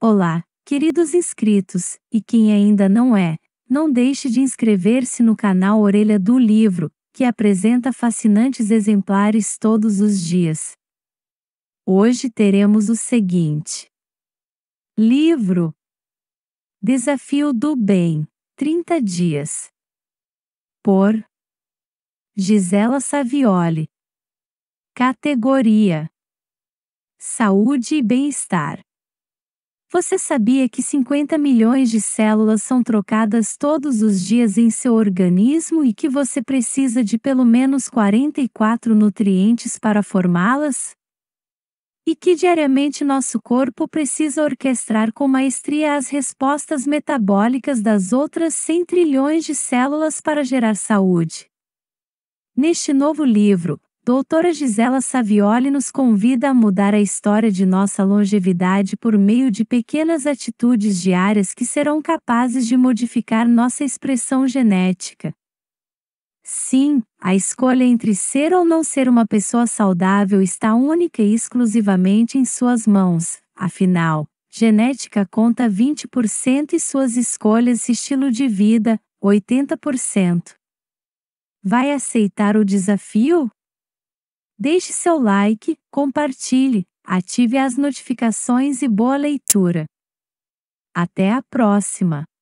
Olá, queridos inscritos, e quem ainda não é, não deixe de inscrever-se no canal Orelha do Livro, que apresenta fascinantes exemplares todos os dias. Hoje teremos o seguinte: Livro Desafio do Bem 30 Dias. Por Gisela Savioli. Categoria Saúde e Bem-Estar. Você sabia que 50 milhões de células são trocadas todos os dias em seu organismo e que você precisa de pelo menos 44 nutrientes para formá-las? E que diariamente nosso corpo precisa orquestrar com maestria as respostas metabólicas das outras 100 trilhões de células para gerar saúde. Neste novo livro, Doutora Gisela Savioli nos convida a mudar a história de nossa longevidade por meio de pequenas atitudes diárias que serão capazes de modificar nossa expressão genética. Sim, a escolha entre ser ou não ser uma pessoa saudável está única e exclusivamente em suas mãos, afinal, genética conta 20% e suas escolhas e estilo de vida, 80%. Vai aceitar o desafio? Deixe seu like, compartilhe, ative as notificações e boa leitura. Até a próxima!